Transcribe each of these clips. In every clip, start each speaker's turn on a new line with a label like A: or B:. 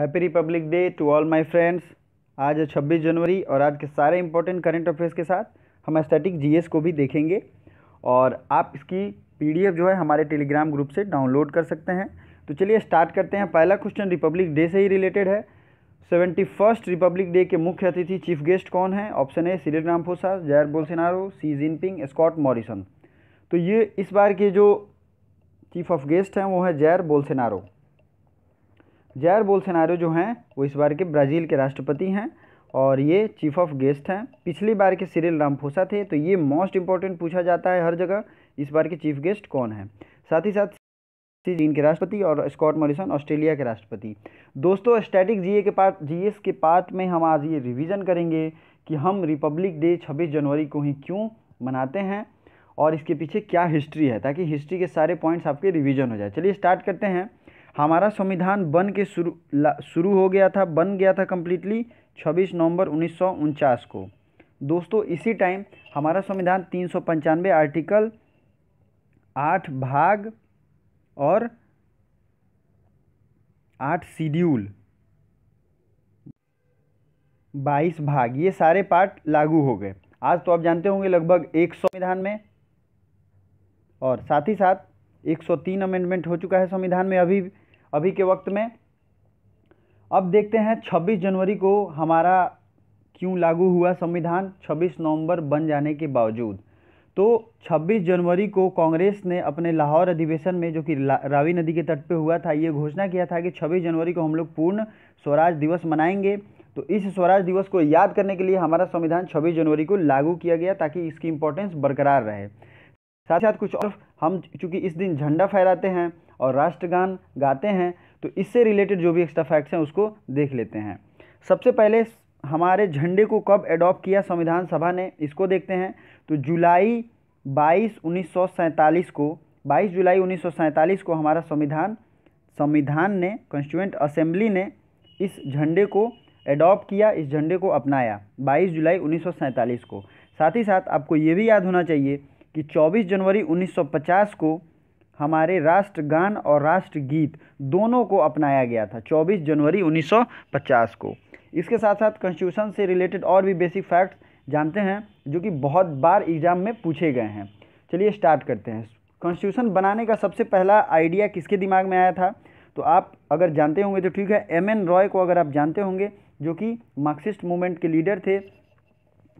A: happy republic day to all my friends आज है छब्बीस जनवरी और आज के सारे इंपॉर्टेंट करंट अफेयर्स के साथ हम एस्थेटिक जीएस को भी देखेंगे और आप इसकी पीडीएफ जो है हमारे टेलीग्राम ग्रुप से डाउनलोड कर सकते हैं तो चलिए स्टार्ट करते हैं पहला क्वेश्चन रिपब्लिक डे से ही रिलेटेड है सेवेंटी फर्स्ट रिपब्लिक डे के मुख्य अतिथि चीफ गेस्ट कौन है option A Ram Ramaphosa Jair Bolsonaro Xi Jinping Scott Morrison तो ये इस बार के जो चीफ ऑफ गेस्ट हैं वो है जैर बोलसिनारो जैर बोलसेनारो जो हैं वो इस बार के ब्राज़ील के राष्ट्रपति हैं और ये चीफ ऑफ गेस्ट हैं पिछली बार के सिरिल रामफोसा थे तो ये मोस्ट इंपॉर्टेंट पूछा जाता है हर जगह इस बार के चीफ गेस्ट कौन है साथ ही साथ चीन के राष्ट्रपति और स्कॉट मॉरिसन ऑस्ट्रेलिया के राष्ट्रपति दोस्तों स्टैटिक जीए के पार्ट जीएस के पार्ट में हम आज ये रिवीजन करेंगे कि हम रिपब्लिक डे 26 जनवरी को ही क्यों मनाते हैं और इसके पीछे क्या हिस्ट्री है ताकि हिस्ट्री के सारे पॉइंट्स आपके रिवीजन हो जाए चलिए स्टार्ट करते हैं हमारा संविधान बन के शुरू शुरू हो गया था बन गया था कम्प्लीटली छब्बीस नवंबर उन्नीस को दोस्तों इसी टाइम हमारा संविधान तीन सौ पंचानवे आर्टिकल आठ भाग और आठ शिड्यूल बाईस भाग ये सारे पार्ट लागू हो गए आज तो आप जानते होंगे लगभग एक संविधान में और साथ ही साथ 103 अमेंडमेंट हो चुका है संविधान में अभी अभी के वक्त में अब देखते हैं 26 जनवरी को हमारा क्यों लागू हुआ संविधान 26 नवंबर बन जाने के बावजूद तो 26 जनवरी को कांग्रेस ने अपने लाहौर अधिवेशन में जो कि रावी नदी के तट पे हुआ था ये घोषणा किया था कि 26 जनवरी को हम लोग पूर्ण स्वराज दिवस मनाएंगे तो इस स्वराज दिवस को याद करने के लिए हमारा संविधान 26 जनवरी को लागू किया गया ताकि इसकी इम्पोर्टेंस बरकरार रहे साथ साथ कुछ और हम चूँकि इस दिन झंडा फहराते हैं और राष्ट्रगान गाते हैं तो इससे रिलेटेड जो भी एक्स्ट्रा फैक्ट्स हैं उसको देख लेते हैं सबसे पहले हमारे झंडे को कब एडॉप्ट किया संविधान सभा ने इसको देखते हैं तो जुलाई 22 1947 को 22 जुलाई 1947 को हमारा संविधान संविधान ने कॉन्स्टिट्यूंट असेंबली ने इस झंडे को एडॉप्ट किया इस झंडे को अपनाया 22 जुलाई 1947 को साथ ही साथ आपको ये भी याद होना चाहिए कि 24 जनवरी 1950 को हमारे राष्ट्रगान और राष्ट्रगीत दोनों को अपनाया गया था 24 जनवरी 1950 को इसके साथ साथ कॉन्स्टिट्यूशन से रिलेटेड और भी बेसिक फैक्ट्स जानते हैं जो कि बहुत बार एग्ज़ाम में पूछे गए हैं चलिए स्टार्ट करते हैं कॉन्स्टिट्यूशन बनाने का सबसे पहला आइडिया किसके दिमाग में आया था तो आप अगर जानते होंगे तो ठीक है एम एन रॉय को अगर आप जानते होंगे जो कि मार्क्सिस्ट मूवमेंट के लीडर थे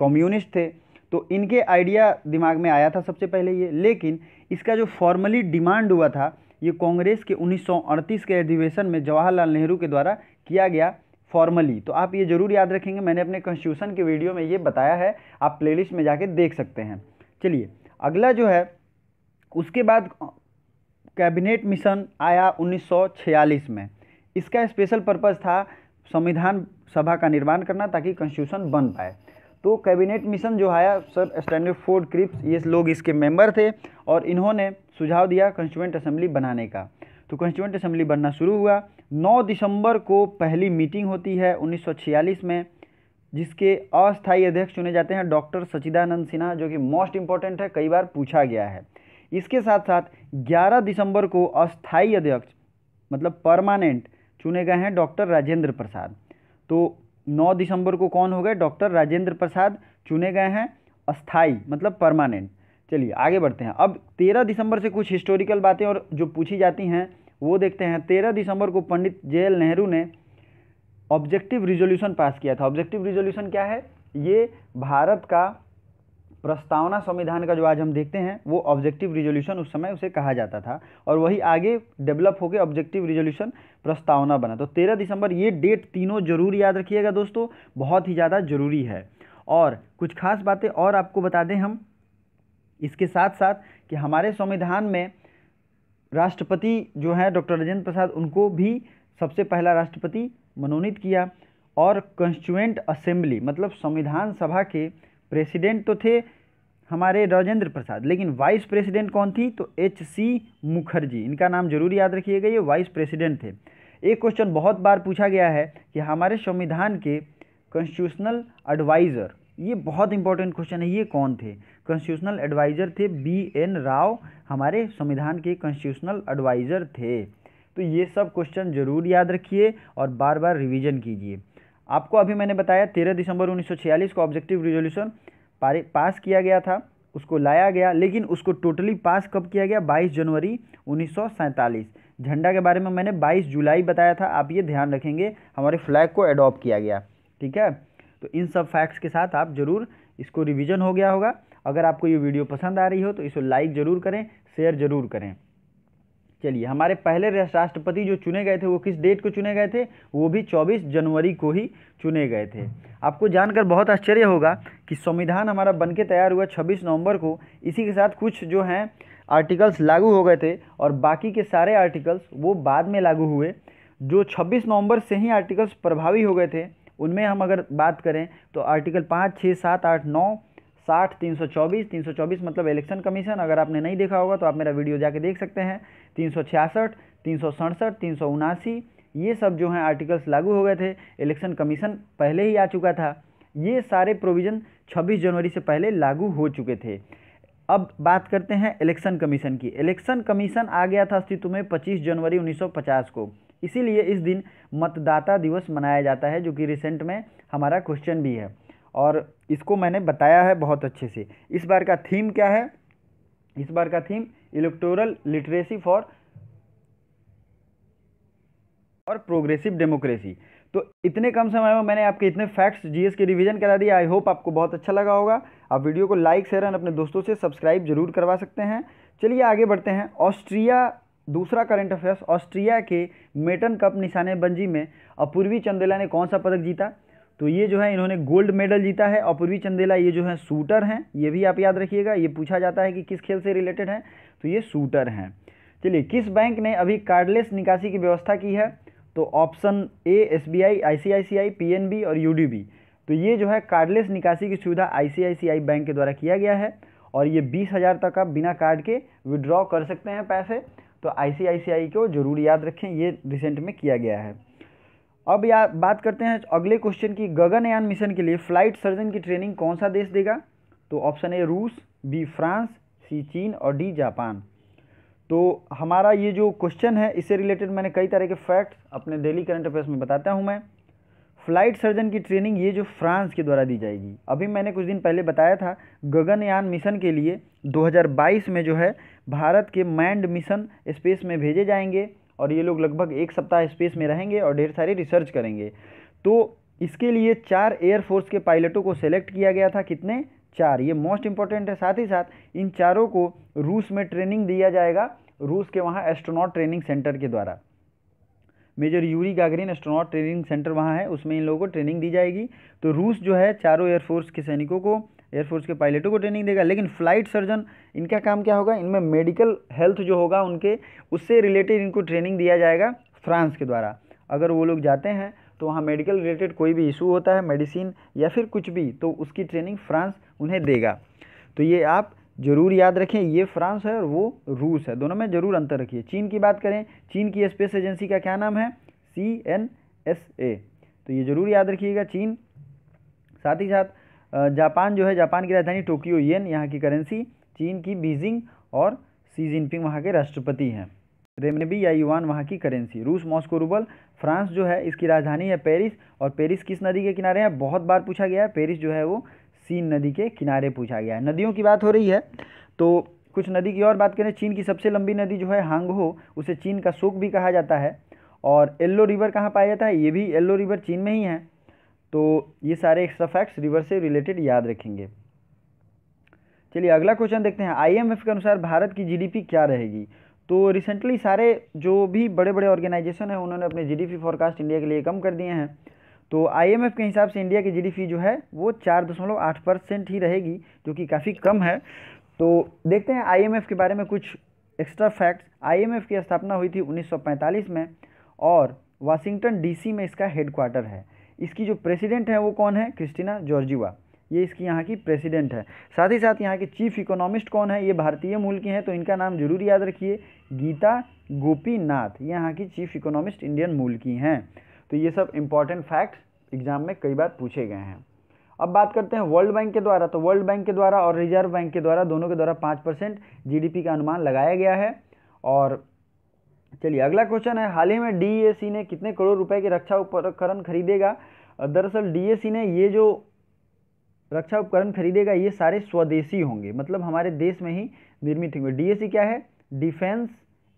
A: कम्युनिस्ट थे तो इनके आइडिया दिमाग में आया था सबसे पहले ये लेकिन इसका जो फॉर्मली डिमांड हुआ था ये कांग्रेस के 1938 के अधिवेशन में जवाहरलाल नेहरू के द्वारा किया गया फॉर्मली तो आप ये जरूर याद रखेंगे मैंने अपने कॉन्स्टिट्यूशन के वीडियो में ये बताया है आप प्लेलिस्ट में जाके देख सकते हैं चलिए अगला जो है उसके बाद कैबिनेट मिशन आया 1946 में इसका स्पेशल पर्पज़ था संविधान सभा का निर्माण करना ताकि कॉन्स्टिट्यूशन बन पाए तो कैबिनेट मिशन जो है सर स्टैंडर्ड फोर्ड क्रिप्स ये लोग इसके मेंबर थे और इन्होंने सुझाव दिया कंस्टिट्यूंट असेंबली बनाने का तो कंस्टिट्यूंट असेंबली बनना शुरू हुआ 9 दिसंबर को पहली मीटिंग होती है 1946 में जिसके अस्थायी अध्यक्ष चुने जाते हैं डॉक्टर सचिदानंद सिन्हा जो कि मोस्ट इम्पॉर्टेंट है कई बार पूछा गया है इसके साथ साथ ग्यारह दिसंबर को अस्थायी अध्यक्ष मतलब परमानेंट चुने गए हैं डॉक्टर राजेंद्र प्रसाद तो 9 दिसंबर को कौन हो गए डॉक्टर राजेंद्र प्रसाद चुने गए हैं अस्थाई मतलब परमानेंट चलिए आगे बढ़ते हैं अब 13 दिसंबर से कुछ हिस्टोरिकल बातें और जो पूछी जाती हैं वो देखते हैं 13 दिसंबर को पंडित जे नेहरू ने ऑब्जेक्टिव रिजोल्यूशन पास किया था ऑब्जेक्टिव रिजोल्यूशन क्या है ये भारत का प्रस्तावना संविधान का जो आज हम देखते हैं वो ऑब्जेक्टिव रिजोल्यूशन उस समय उसे कहा जाता था और वही आगे डेवलप होकर ऑब्जेक्टिव रिजोल्यूशन प्रस्तावना बना तो तेरह दिसंबर ये डेट तीनों जरूर याद रखिएगा दोस्तों बहुत ही ज़्यादा ज़रूरी है और कुछ खास बातें और आपको बता दें हम इसके साथ साथ कि हमारे संविधान में राष्ट्रपति जो है डॉक्टर राजेंद्र प्रसाद उनको भी सबसे पहला राष्ट्रपति मनोनीत किया और कॉन्स्टिट्यूएंट असेंबली मतलब संविधान सभा के प्रेसिडेंट तो थे हमारे राजेंद्र प्रसाद लेकिन वाइस प्रेसिडेंट कौन थी तो एच सी मुखर्जी इनका नाम जरूर याद रखिएगा ये वाइस प्रेसिडेंट थे एक क्वेश्चन बहुत बार पूछा गया है कि हमारे संविधान के कॉन्स्टिट्यूशनल एडवाइज़र ये बहुत इंपॉर्टेंट क्वेश्चन है ये कौन थे कॉन्स्टिट्यूशनल एडवाइज़र थे बी एन राव हमारे संविधान के कॉन्स्टिट्यूशनल एडवाइज़र थे तो ये सब क्वेश्चन जरूर याद रखिए और बार बार रिवीजन कीजिए आपको अभी मैंने बताया तेरह दिसंबर उन्नीस को ऑब्जेक्टिव रिजोल्यूशन पास किया गया था उसको लाया गया लेकिन उसको टोटली पास कब किया गया 22 जनवरी उन्नीस झंडा के बारे में मैंने 22 जुलाई बताया था आप ये ध्यान रखेंगे हमारे फ्लैग को एडॉप्ट किया गया ठीक है तो इन सब फैक्ट्स के साथ आप ज़रूर इसको रिविज़न हो गया होगा अगर आपको ये वीडियो पसंद आ रही हो तो इसको लाइक ज़रूर करें शेयर ज़रूर करें चलिए हमारे पहले राष्ट्रपति जो चुने गए थे वो किस डेट को चुने गए थे वो भी 24 जनवरी को ही चुने गए थे आपको जानकर बहुत आश्चर्य होगा कि संविधान हमारा बन के तैयार हुआ 26 नवंबर को इसी के साथ कुछ जो हैं आर्टिकल्स लागू हो गए थे और बाकी के सारे आर्टिकल्स वो बाद में लागू हुए जो छब्बीस नवम्बर से ही आर्टिकल्स प्रभावी हो गए थे उनमें हम अगर बात करें तो आर्टिकल पाँच छः सात आठ नौ साठ तीन सौ चौबीस तीन सौ चौबीस मतलब इलेक्शन कमीशन अगर आपने नहीं देखा होगा तो आप मेरा वीडियो जाके देख सकते हैं तीन सौ छियासठ तीन सौ सड़सठ तीन सौ उनासी ये सब जो हैं आर्टिकल्स लागू हो गए थे इलेक्शन कमीशन पहले ही आ चुका था ये सारे प्रोविज़न छब्बीस जनवरी से पहले लागू हो चुके थे अब बात करते हैं इलेक्शन कमीशन की इलेक्शन कमीशन आ गया था अस्तित्व में पच्चीस जनवरी पचास को इसीलिए इस दिन मतदाता दिवस मनाया जाता है जो कि रिसेंट में हमारा क्वेश्चन भी है और इसको मैंने बताया है बहुत अच्छे से इस बार का थीम क्या है इस बार का थीम इलेक्टोरल लिटरेसी फॉर और प्रोग्रेसिव डेमोक्रेसी तो इतने कम समय में मैंने आपके इतने फैक्ट्स जीएस के रिवीजन करा दिए आई होप आपको बहुत अच्छा लगा होगा आप वीडियो को लाइक शेयर एंड अपने दोस्तों से सब्सक्राइब जरूर करवा सकते हैं चलिए आगे बढ़ते हैं ऑस्ट्रिया दूसरा करंट अफेयर्स ऑस्ट्रिया के मेटन कप निशानेबंजी में अपूर्वी चंदेला ने कौन सा पदक जीता तो ये जो है इन्होंने गोल्ड मेडल जीता है अपूर्वी चंदेला ये जो है शूटर हैं ये भी आप याद रखिएगा ये पूछा जाता है कि किस खेल से रिलेटेड है तो ये शूटर हैं चलिए किस बैंक ने अभी कार्डलेस निकासी की व्यवस्था की है तो option A S B I I C I C I P N B और यू डी बी तो ये जो है कार्डलेस निकासी की सुविधा आई C I C I bank के द्वारा किया गया है और ये बीस हज़ार तक आप बिना कार्ड के विड्रॉ कर सकते हैं पैसे तो आई सी आई सी आई को जरूर याद रखें ये रिसेंट में किया गया है अब या बात करते हैं अगले क्वेश्चन की गगनयान मिशन के लिए फ्लाइट सर्जन की ट्रेनिंग कौन सा देश देगा तो ऑप्शन ए रूस बी फ्रांस सी चीन और डी जापान तो हमारा ये जो क्वेश्चन है इससे रिलेटेड मैंने कई तरह के फैक्ट्स अपने डेली करंट अफेयर्स में बताता हूँ मैं फ्लाइट सर्जन की ट्रेनिंग ये जो फ्रांस के द्वारा दी जाएगी अभी मैंने कुछ दिन पहले बताया था गगनयान मिशन के लिए 2022 में जो है भारत के मैंड मिशन स्पेस में भेजे जाएंगे और ये लोग लगभग एक सप्ताह स्पेस में रहेंगे और ढेर सारी रिसर्च करेंगे तो इसके लिए चार एयरफोर्स के पायलटों को सेलेक्ट किया गया था कितने चार ये मोस्ट इंपॉर्टेंट है साथ ही साथ इन चारों को रूस में ट्रेनिंग दिया जाएगा रूस के वहाँ एस्ट्रोनॉट ट्रेनिंग सेंटर के द्वारा major Yuri Gagarin astronaut training centre वहाँ है उसमें इन लोगों को ट्रेनिंग दी जाएगी तो रूस जो है चारों एयरफोर्स के सैनिकों को एयरफोर्स के पायलटों को ट्रेनिंग देगा लेकिन फ्लाइट सर्जन इनका काम क्या होगा इनमें मेडिकल हेल्थ जो होगा उनके उससे रिलेटेड इनको ट्रेनिंग दिया जाएगा फ्रांस के द्वारा अगर वो लोग जाते हैं तो वहाँ मेडिकल रिलेटेड कोई भी इशू होता है मेडिसिन या फिर कुछ भी तो उसकी ट्रेनिंग फ्रांस उन्हें देगा तो ये आप ज़रूर याद रखें ये फ्रांस है और वो रूस है दोनों में ज़रूर अंतर रखिए चीन की बात करें चीन की स्पेस एजेंसी का क्या नाम है सी एन एस ए तो ये ज़रूर याद रखिएगा चीन साथ ही साथ जापान जो है जापान की राजधानी टोक्यो येन यहाँ की करेंसी चीन की बीजिंग और सी जिनपिंग वहाँ के राष्ट्रपति हैं रेमनेबी या युवान वहाँ की करेंसी रूस मॉस्को रूबल फ्रांस जो है इसकी राजधानी है पेरिस और पेरिस किस नदी के किनारे है बहुत बार पूछा गया है पेरिस जो है वो सीन नदी के किनारे पूछा गया है नदियों की बात हो रही है तो कुछ नदी की और बात करें चीन की सबसे लंबी नदी जो है हांगहो उसे चीन का शोक भी कहा जाता है और येल्लो रिवर कहाँ पाया जाता है ये भी येल्लो रिवर चीन में ही है तो ये सारे एक्स्ट्रा फैक्ट्स रिवर से रिलेटेड याद रखेंगे चलिए अगला क्वेश्चन देखते हैं आईएमएफ के अनुसार भारत की जीडीपी क्या रहेगी तो रिसेंटली सारे जो भी बड़े बड़े ऑर्गेनाइजेशन हैं उन्होंने अपने जीडीपी फॉरकास्ट इंडिया के लिए कम कर दिए हैं तो आईएमएफ के हिसाब से इंडिया की जीडीपी जो है वो चार दशमलव आठ परसेंट ही रहेगी जो कि काफ़ी कम है तो देखते हैं आई के बारे में कुछ एक्स्ट्रा फैक्ट्स आई की स्थापना हुई थी उन्नीस में और वाशिंगटन डी में इसका हेडक्वार्टर है इसकी जो प्रेसिडेंट है वो कौन है क्रिस्टीना जॉर्जिवा ये इसकी यहाँ की प्रेसिडेंट है साथ ही साथ यहाँ के चीफ इकोनॉमिस्ट कौन है ये भारतीय मूल के हैं तो इनका नाम जरूर याद रखिए गीता गोपीनाथ ये यहाँ की चीफ इकोनॉमिस्ट इंडियन मूल की हैं तो ये सब इम्पॉर्टेंट फैक्ट एग्जाम में कई बार पूछे गए हैं अब बात करते हैं वर्ल्ड बैंक के द्वारा तो वर्ल्ड बैंक के द्वारा और रिजर्व बैंक के द्वारा दोनों के द्वारा पाँच परसेंट जी का अनुमान लगाया गया है और चलिए अगला क्वेश्चन है हाल ही में डी ने कितने करोड़ रुपए की रक्षा उपकरण खरीदेगा दरअसल डी ने ये जो रक्षा उपकरण खरीदेगा ये सारे स्वदेशी होंगे मतलब हमारे देश में ही निर्मित होंगे डी क्या है डिफेंस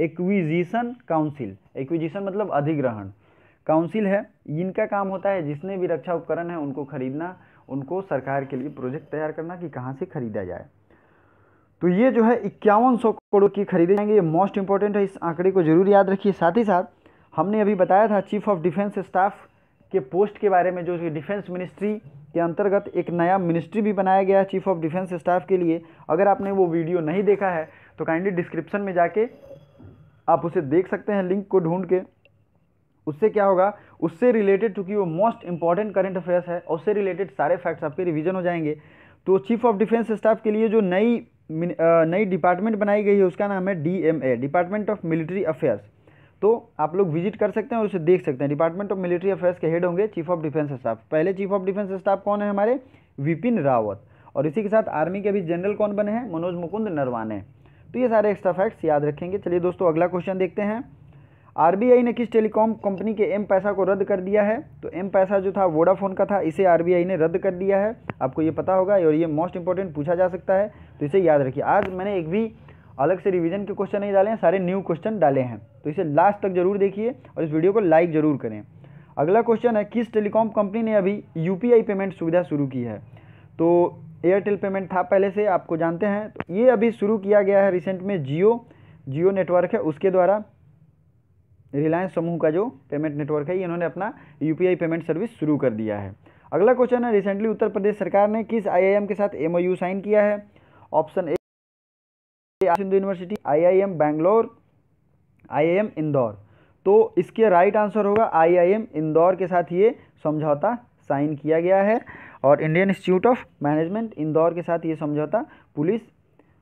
A: एक्विजिशन काउंसिल एक्विजिशन मतलब अधिग्रहण काउंसिल है इनका काम होता है जिसने भी रक्षा उपकरण है उनको खरीदना उनको सरकार के लिए प्रोजेक्ट तैयार करना कि कहाँ से खरीदा जाए तो ये जो है इक्यावन सौ करोड़ की खरीदे जाएंगे ये मोस्ट इंपॉर्टेंट है इस आंकड़े को जरूर याद रखिए साथ ही साथ हमने अभी बताया था चीफ ऑफ डिफेंस स्टाफ के पोस्ट के बारे में जो डिफेंस मिनिस्ट्री के अंतर्गत एक नया मिनिस्ट्री भी बनाया गया है चीफ ऑफ डिफेंस स्टाफ के लिए अगर आपने वो वीडियो नहीं देखा है तो काइंडली डिस्क्रिप्शन में जाके आप उसे देख सकते हैं लिंक को ढूंढ के उससे क्या होगा उससे रिलेटेड चूँकि वो मोस्ट इंपॉर्टेंट करेंट अफेयर्स है उससे रिलेटेड सारे फैक्ट्स आपके रिविजन हो जाएंगे तो चीफ ऑफ डिफेंस स्टाफ के लिए जो नई नई डिपार्टमेंट बनाई गई है उसका नाम है DMA department of military affairs तो आप लोग विजिट कर सकते हैं और उसे देख सकते हैं डिपार्टमेंट ऑफ मिलिट्री अफेयर्स के हेड होंगे चीफ ऑफ डिफेंस स्टाफ पहले चीफ ऑफ डिफेंस स्टाफ कौन है हमारे विपिन रावत और इसी के साथ आर्मी के भी जनरल कौन बने हैं मनोज मुकुंद नरवाने तो ये सारे एक्स्ट्रा फैक्ट्स याद रखेंगे चलिए दोस्तों अगला क्वेश्चन देखते हैं आरबीआई ने किस टेलीकॉम कंपनी के एम पैसा को रद्द कर दिया है तो एम पैसा जो था वोडाफोन का था इसे आरबीआई ने रद्द कर दिया है आपको ये पता होगा और ये मोस्ट इंपॉर्टेंट पूछा जा सकता है तो इसे याद रखिए आज मैंने एक भी अलग से रिवीजन के क्वेश्चन नहीं डाले हैं सारे न्यू क्वेश्चन डाले हैं तो इसे लास्ट तक जरूर देखिए और इस वीडियो को लाइक ज़रूर करें अगला क्वेश्चन है किस टेलीकॉम कंपनी ने अभी यू पेमेंट सुविधा शुरू की है तो एयरटेल पेमेंट था पहले से आपको जानते हैं तो ये अभी शुरू किया गया है रिसेंट में जियो जियो नेटवर्क है उसके द्वारा रिलायंस समूह का जो पेमेंट नेटवर्क है इन्होंने अपना यूपीआई पेमेंट सर्विस शुरू कर दिया है अगला क्वेश्चन है रिसेंटली उत्तर प्रदेश सरकार ने किस आईआईएम के साथ एमओयू साइन किया है option A Sindhu university IIM Bangalore IIM Indore तो इसके राइट आंसर होगा आईआईएम इंदौर के साथ ये समझौता साइन किया गया है और Indian institute of management Indore के साथ ये समझौता पुलिस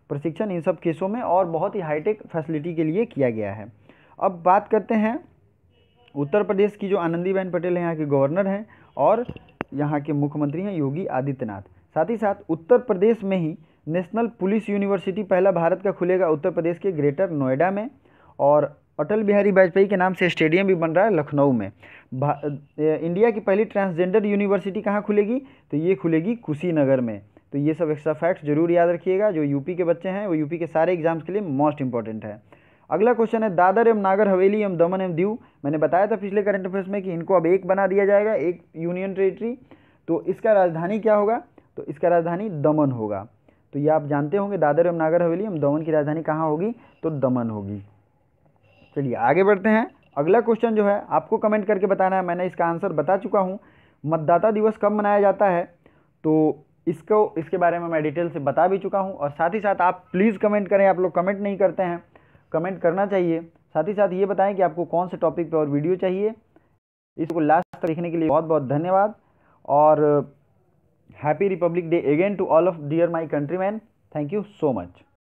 A: प्रशिक्षण इन सब केसों में और बहुत ही हाईटेक फैसिलिटी के लिए किया गया है अब बात करते हैं उत्तर प्रदेश की जो आनंदीबेन पटेल हैं यहाँ के गवर्नर हैं और यहाँ के मुख्यमंत्री हैं योगी आदित्यनाथ साथ ही साथ उत्तर प्रदेश में ही नेशनल पुलिस यूनिवर्सिटी पहला भारत का खुलेगा उत्तर प्रदेश के ग्रेटर नोएडा में और अटल बिहारी वाजपेयी के नाम से स्टेडियम भी बन रहा है लखनऊ में इंडिया की पहली ट्रांसजेंडर यूनिवर्सिटी कहाँ खुलेगी तो ये खुलेगी कुशीनगर में तो ये सब एक्स्ट्रा फैक्ट्स जरूर याद रखिएगा जो यूपी के बच्चे हैं वो यूपी के सारे एग्जाम्स के लिए मोस्ट इंपॉर्टेंट है अगला क्वेश्चन है दादर एवं नागर हवेली एवं दमन एवं दीव मैंने बताया था पिछले करंट अफेयर्स में कि इनको अब एक बना दिया जाएगा एक यूनियन टेरिटरी तो इसका राजधानी क्या होगा तो इसका राजधानी दमन होगा तो ये आप जानते होंगे दादर एवं नागर हवेली एवं दमन की राजधानी कहाँ होगी तो दमन होगी चलिए आगे बढ़ते हैं अगला क्वेश्चन जो है आपको कमेंट करके बताना है मैंने इसका आंसर बता चुका हूँ मतदाता दिवस कब मनाया जाता है तो इसको इसके बारे में मैं डिटेल से बता भी चुका हूँ और साथ ही साथ आप प्लीज़ कमेंट करें आप लोग कमेंट नहीं करते हैं कमेंट करना चाहिए साथ ही साथ ये बताएं कि आपको कौन से टॉपिक पर और वीडियो चाहिए इसको लास्ट तक देखने के लिए बहुत बहुत धन्यवाद और happy republic day again to all of dear my country man thank you so much